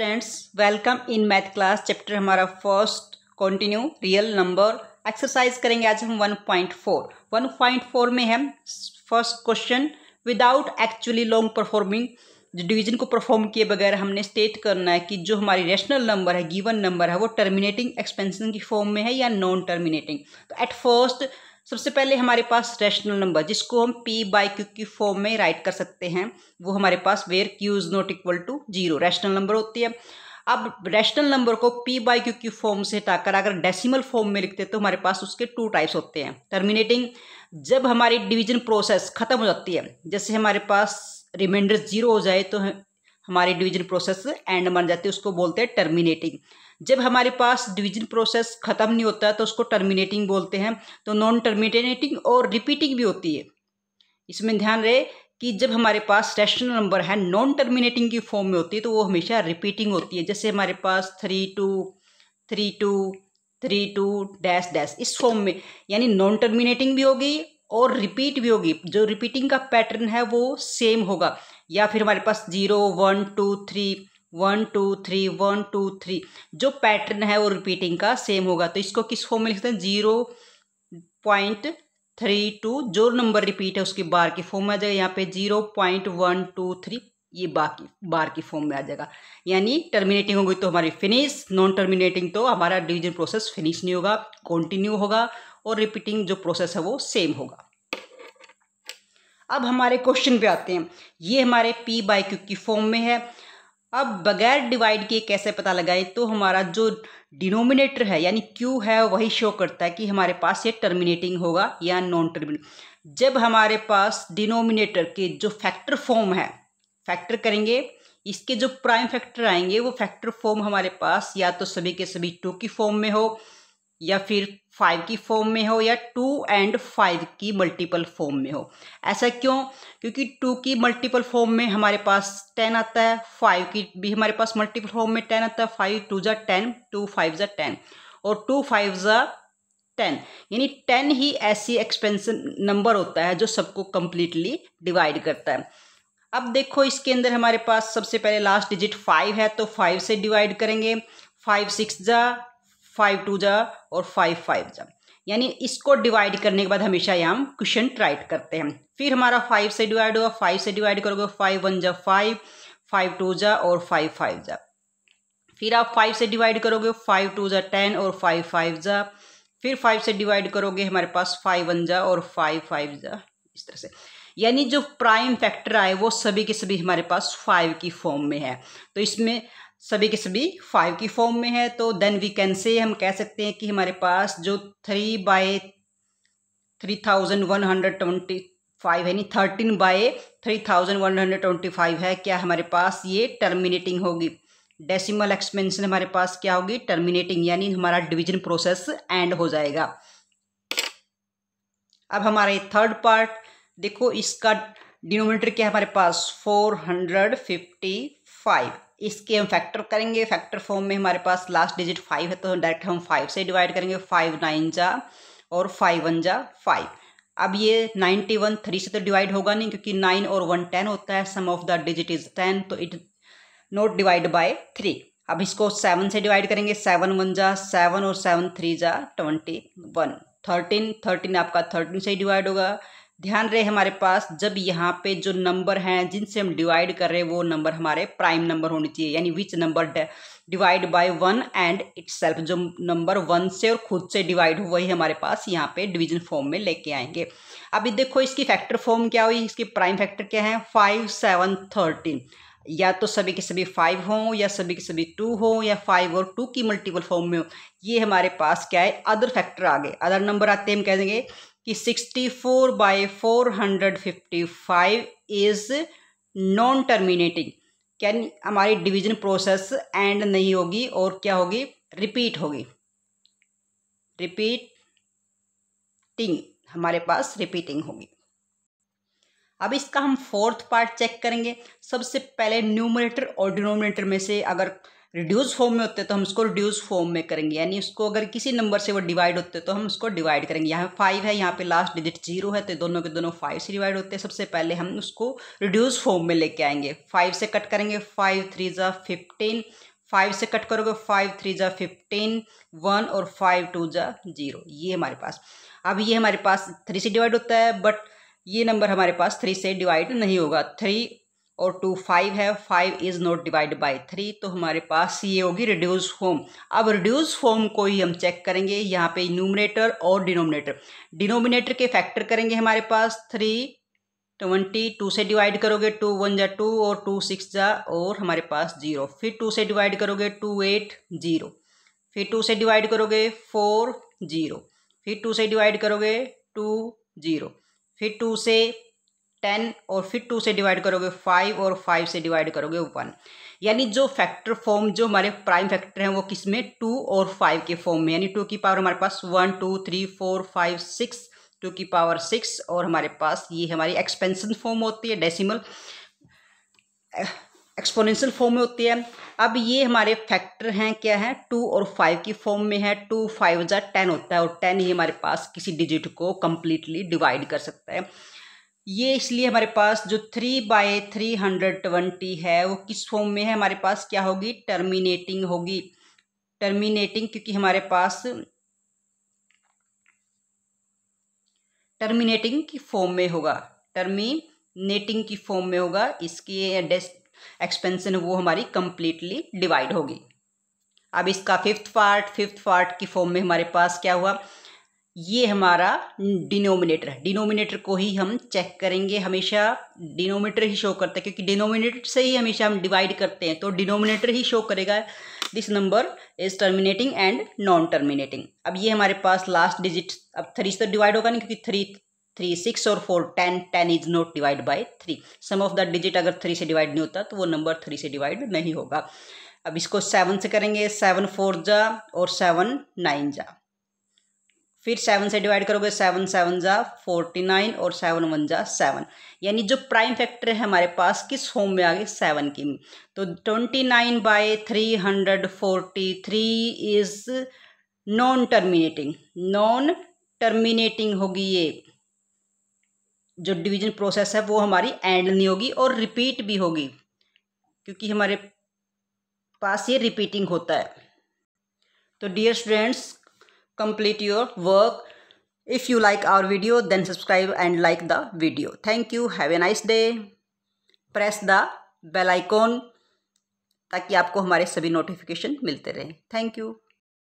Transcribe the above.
students welcome in math class chapter हमारा first continue real number exercise करेंगे आज हम 1.4 1.4 में हम first question without actually long performing division को परफॉर्म किए बगैर हमने स्टेट करना है कि जो हमारी रेशनल नंबर है गिवन नंबर है वो टर्मिनेटिंग एक्सपेंशन की फॉर्म में है या नॉन टर्मिनेटिंग तो एट फर्स्ट सबसे पहले हमारे पास रैशनल नंबर जिसको हम पी बाई क्यू की फॉर्म में राइट कर सकते हैं वो हमारे पास where q is not equal to zero rational number होती है अब रैशनल नंबर को पी बाई क्यू की फॉर्म से हटाकर अगर डेसिमल फॉर्म में लिखते हैं तो हमारे पास उसके टू टाइप्स होते हैं टर्मिनेटिंग जब हमारी डिवीजन प्रोसेस खत्म हो जाती है जैसे हमारे पास रिमाइंडर जीरो हो जाए तो हमारी डिवीजन प्रोसेस एंड मान जाती है उसको बोलते हैं टर्मिनेटिंग जब हमारे पास डिवीजन प्रोसेस खत्म नहीं होता तो उसको टर्मिनेटिंग बोलते हैं तो नॉन टर्मिनेटिंग और रिपीटिंग भी होती है इसमें ध्यान रहे कि जब हमारे पास रैशनल नंबर है नॉन टर्मिनेटिंग की फॉर्म में होती है तो वो हमेशा रिपीटिंग होती है जैसे हमारे पास three two three two three two dash dash इस फॉर्म में यानी नॉन टर्मिनेटिंग भी होगी और रिपीट भी होगी जो रिपीटिंग का पैटर्न है वो सेम होगा या फिर हमारे पास zero one two three one two three one two three जो पैटर्न है वो रिपीटिंग का सेम होगा तो इसको किस फॉर्म में लिखते हैं जीरो पॉइंट थ्री टू जो नंबर रिपीट है उसकी बार की फॉर्म में आ जाएगा यहाँ पे zero point one two three ये बाकी बार की फॉर्म में आ जाएगा यानी टर्मिनेटिंग होगी तो हमारी फिनिश नॉन टर्मिनेटिंग तो हमारा डिविजन प्रोसेस फिनिश नहीं होगा कॉन्टिन्यू होगा और रिपीटिंग जो प्रोसेस है वो सेम होगा अब हमारे क्वेश्चन पे आते हैं ये हमारे पी बाई क्यू की फॉर्म में है अब बगैर डिवाइड किए कैसे पता लगाएं तो हमारा जो डिनोमिनेटर है यानी क्यू है वही शो करता है कि हमारे पास ये टर्मिनेटिंग होगा या नॉन टर्मिनेट जब हमारे पास डिनोमिनेटर के जो फैक्टर फॉर्म है फैक्टर करेंगे इसके जो प्राइम फैक्टर आएंगे वो फैक्टर फॉर्म हमारे पास या तो सभी के सभी टू की फॉर्म में हो या फिर फाइव की फॉर्म में हो या टू एंड फाइव की मल्टीपल फॉर्म में हो ऐसा क्यों क्योंकि टू की मल्टीपल फॉर्म में हमारे पास टेन आता है फाइव की भी हमारे पास मल्टीपल फॉर्म में टेन आता है फाइव टू ज़ा टेन टू फाइव ज़ा टेन और टू फाइव ज़ा टेन यानी टेन ही ऐसी एक्सपेंसन नंबर होता है जो सबको कम्प्लीटली डिवाइड करता है अब देखो इसके अंदर हमारे पास सबसे पहले लास्ट डिजिट फाइव है तो फाइव से डिवाइड करेंगे फाइव सिक्स ज़ा फाइव टू जा और फाइव फाइव जा यानी इसको डिवाइड करने के बाद हमेशा यहाँ हम क्वेश्चन ट्राइट करते हैं फिर हमारा फाइव से डिवाइड होगा फाइव से डिवाइड करोगे फाइव वन जा फाइव फाइव टू जा और फाइव फाइव जा फिर आप फाइव से डिवाइड करोगे फाइव टू जा टेन और फाइव फाइव जा फिर फाइव से डिवाइड करोगे हमारे पास फाइव वन जा और फाइव फाइव जा इस तरह से यानी जो प्राइम फैक्टर आए वो सभी के सभी हमारे पास फाइव की फॉर्म में है तो इसमें सभी के सभी फाइव की फॉर्म में है तो देन वी कैन से हम कह सकते हैं कि हमारे पास जो three by three thousand one hundred twenty five यानी thirteen by three thousand one hundred twenty five है क्या हमारे पास ये टर्मिनेटिंग होगी डेसिमल एक्सपेंशन हमारे पास क्या होगी टर्मिनेटिंग यानी हमारा डिवीजन प्रोसेस एंड हो जाएगा अब हमारा ये थर्ड पार्ट देखो इसका डिनोमिनेटर क्या है हमारे पास फोर हंड्रेड फिफ्टी फाइव इसके हम फैक्टर करेंगे फैक्टर फॉर्म में हमारे पास लास्ट डिजिट फाइव है तो डायरेक्ट हम फाइव से डिवाइड करेंगे फाइव नाइन जा और फाइव वन जा फाइव अब ये नाइन्टी वन थ्री से तो डिवाइड होगा नहीं क्योंकि नाइन और वन टेन होता है sum of the digit is ten तो it not divide by three अब इसको सेवन से डिवाइड करेंगे सेवन वन जा सेवन और सेवन थ्री जा ट्वेंटी वन थर्टीन थर्टीन आपका थर्टीन से डिवाइड होगा ध्यान रहे हमारे पास जब यहाँ पे जो नंबर हैं जिनसे हम डिवाइड कर रहे हैं वो नंबर हमारे प्राइम नंबर होने चाहिए यानी which number divide by one and itself जो नंबर वन से और खुद से डिवाइड हो वही हमारे पास यहाँ पे डिवीजन फॉर्म में लेके आएंगे अभी देखो इसकी फैक्टर फॉर्म क्या हुई इसकी प्राइम फैक्टर क्या है फाइव सेवन थर्टीन या तो सभी के सभी फाइव हों या सभी के सभी टू हों या फाइव और टू की मल्टीपल फॉर्म में हो ये हमारे पास क्या है अदर फैक्टर आ गए अदर नंबर आते हैं हम कह देंगे कि 64 बाय 455 इज नॉन टर्मिनेटिंग क्या हमारी डिवीजन प्रोसेस एंड नहीं होगी और क्या होगी रिपीट होगी रिपीटिंग हमारे पास रिपीटिंग होगी अब इसका हम फोर्थ पार्ट चेक करेंगे सबसे पहले न्यूमरेटर और डिनोमिनेटर में से अगर रिड्यूस फॉर्म में होते तो हम उसको रिड्यूस फॉर्म में करेंगे यानी उसको अगर किसी नंबर से वो डिवाइड होते तो हम उसको डिवाइड करेंगे यहाँ फाइव है यहाँ पे लास्ट डिजिट जीरो है तो दोनों के दोनों फाइव से डिवाइड होते हैं सबसे पहले हम उसको रिड्यूस फॉर्म में लेके आएंगे फाइव से कट करेंगे फाइव थ्री ज़ा फिफ्टीन फाइव से कट करोगे फाइव थ्री ज़ा फिफ्टीन वन और फाइव टू ज़ा जीरो ये हमारे पास अब ये हमारे पास थ्री से डिवाइड होता है बट ये नंबर हमारे पास थ्री से डिवाइड नहीं होगा थ्री और टू फाइव है five is not divide by three तो हमारे पास ये होगी रिड्यूस फॉर्म अब रिड्यूस फॉर्म को ही हम चेक करेंगे यहाँ पे न्यूमिनेटर और डिनोमिनेटर डिनोमिनेटर के फैक्टर करेंगे हमारे पास थ्री ट्वेंटी टू से डिवाइड करोगे टू वन जा टू और टू सिक्स जा और हमारे पास जीरो फिर टू से डिवाइड करोगे टू एट जीरो फिर टू से डिवाइड करोगे फोर जीरो फिर टू से डिवाइड करोगे टू जीरो फिर टू से टेन और फिर टू से डिवाइड करोगे फाइव और फाइव से डिवाइड करोगे वन यानी जो फैक्टर फॉर्म जो हमारे प्राइम फैक्टर हैं वो किस में टू और फाइव के फॉर्म में यानी टू की पावर हमारे पास one two three four five six two की पावर सिक्स और हमारे पास ये हमारी एक्सपेंशन फॉर्म होती है डेसिमल एक्सपोनेंशियल फॉर्म में होती है अब ये हमारे फैक्टर हैं क्या है टू और फाइव की फॉर्म में है टू फाइव जै टेन होता है और टेन ही हमारे पास किसी डिजिट को कम्प्लीटली डिवाइड कर सकता है ये इसलिए हमारे पास जो three by three hundred twenty है वो किस फॉर्म में है हमारे पास क्या होगी टर्मिनेटिंग होगी टर्मिनेटिंग क्योंकि हमारे पास टर्मिनेटिंग की फॉर्म में होगा टर्मिनेटिंग की फॉर्म में होगा इसकी एक्सपेंशन वो हमारी कंप्लीटली डिवाइड होगी अब इसका फिफ्थ पार्ट फिफ्थ पार्ट की फॉर्म में हमारे पास क्या हुआ ये हमारा डिनोमिनेटर है डिनोमिनेटर को ही हम चेक करेंगे हमेशा डिनोमिनेटर ही शो करता है क्योंकि डिनोमिनेटर से ही हमेशा हम डिवाइड करते हैं तो डिनोमिनेटर ही शो करेगा this number is terminating and non terminating अब ये हमारे पास लास्ट डिजिट अब थ्री से डिवाइड होगा नहीं क्योंकि थ्री थ्री सिक्स और four ten ten is not divide by three sum of the digit अगर थ्री से डिवाइड नहीं होता तो वो नंबर थ्री से डिवाइड नहीं होगा अब इसको सेवन से करेंगे सेवन फोर जा और सेवन नाइन जा फिर सेवन से डिवाइड करोगे सेवन सेवन जा फोर्टी नाइन और सेवन वन जा सेवन यानी जो प्राइम फैक्टर है हमारे पास किस होम में आ गए सेवन की तो twenty nine by three hundred forty three is non terminating non terminating होगी ये जो डिवीजन प्रोसेस है वो हमारी एंड नहीं होगी और रिपीट भी होगी क्योंकि हमारे पास ये रिपीटिंग होता है तो dear students complete your work if you like our video then subscribe and like the video thank you have a nice day press the bell icon ताकि आपको हमारे सभी नोटिफिकेशन मिलते रहें थैंक यू